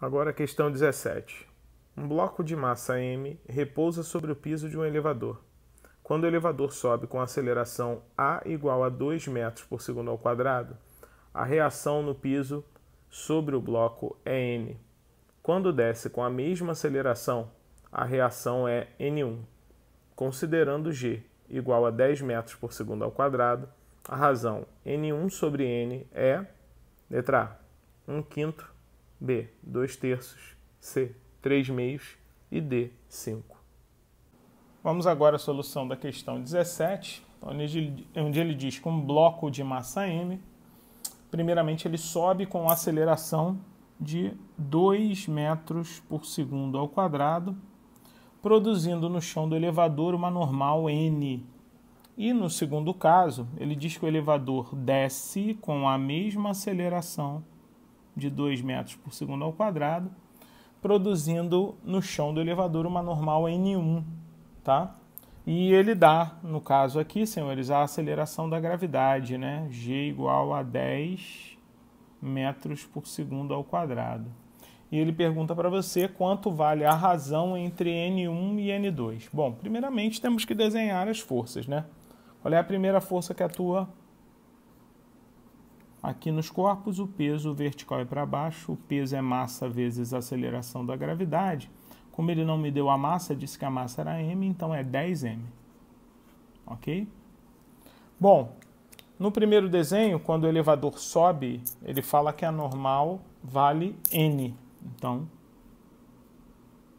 Agora, questão 17. Um bloco de massa m repousa sobre o piso de um elevador. Quando o elevador sobe com aceleração a igual a 2 metros por segundo ao quadrado, a reação no piso sobre o bloco é n. Quando desce com a mesma aceleração, a reação é n1. Considerando g igual a 10 metros por segundo ao quadrado, a razão n1 sobre n é, letra A, 1 quinto B. 2 terços. C. 3 meios. E D. 5. Vamos agora à solução da questão 17, onde ele diz que um bloco de massa M, primeiramente ele sobe com aceleração de 2 metros por segundo ao quadrado, produzindo no chão do elevador uma normal N. E no segundo caso, ele diz que o elevador desce com a mesma aceleração de 2 metros por segundo ao quadrado, produzindo no chão do elevador uma normal N1, tá? E ele dá, no caso aqui, senhores, a aceleração da gravidade, né? G igual a 10 metros por segundo ao quadrado. E ele pergunta para você quanto vale a razão entre N1 e N2. Bom, primeiramente temos que desenhar as forças, né? Qual é a primeira força que atua Aqui nos corpos, o peso vertical é para baixo, o peso é massa vezes a aceleração da gravidade. Como ele não me deu a massa, disse que a massa era m, então é 10m. Ok? Bom, no primeiro desenho, quando o elevador sobe, ele fala que a normal vale n. Então,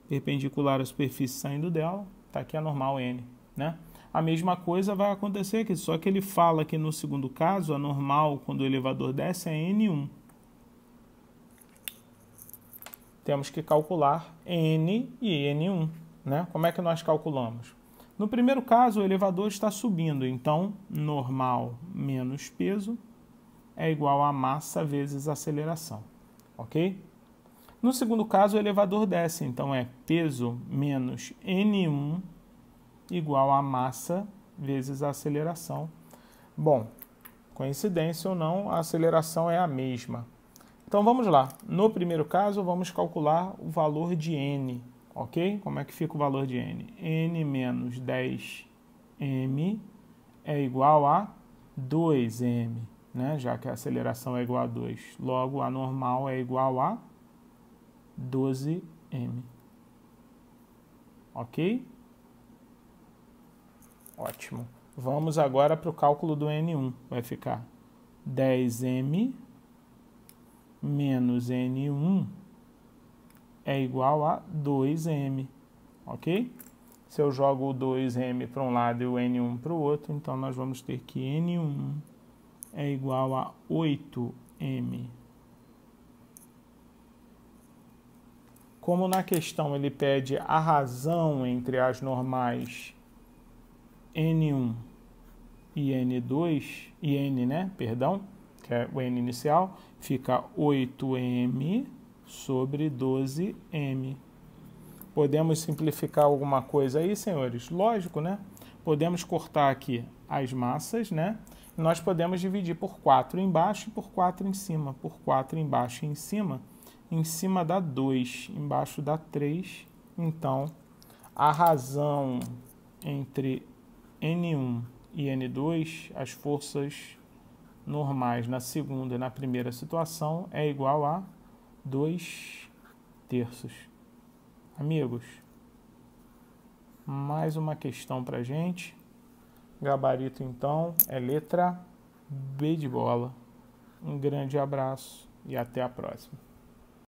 perpendicular à superfície saindo dela, está aqui a normal n, né? A mesma coisa vai acontecer aqui, só que ele fala que no segundo caso, a normal, quando o elevador desce, é N1. Temos que calcular N e N1. Né? Como é que nós calculamos? No primeiro caso, o elevador está subindo, então normal menos peso é igual a massa vezes aceleração, ok? No segundo caso, o elevador desce, então é peso menos N1 igual a massa vezes a aceleração. Bom, coincidência ou não, a aceleração é a mesma. Então vamos lá. No primeiro caso, vamos calcular o valor de n, ok? Como é que fica o valor de n? n menos 10m é igual a 2m, né? já que a aceleração é igual a 2. Logo, a normal é igual a 12m. Ok? Ótimo. Vamos agora para o cálculo do N1. Vai ficar 10M menos N1 é igual a 2M, ok? Se eu jogo o 2M para um lado e o N1 para o outro, então nós vamos ter que N1 é igual a 8M. Como na questão ele pede a razão entre as normais N1 e N2, e N, né, perdão, que é o N inicial, fica 8M sobre 12M. Podemos simplificar alguma coisa aí, senhores? Lógico, né? Podemos cortar aqui as massas, né? Nós podemos dividir por 4 embaixo e por 4 em cima. Por 4 embaixo e em cima. Em cima dá 2, embaixo dá 3. Então, a razão entre N1 e N2, as forças normais na segunda e na primeira situação é igual a 2 terços. Amigos, mais uma questão para gente. Gabarito, então, é letra B de bola. Um grande abraço e até a próxima.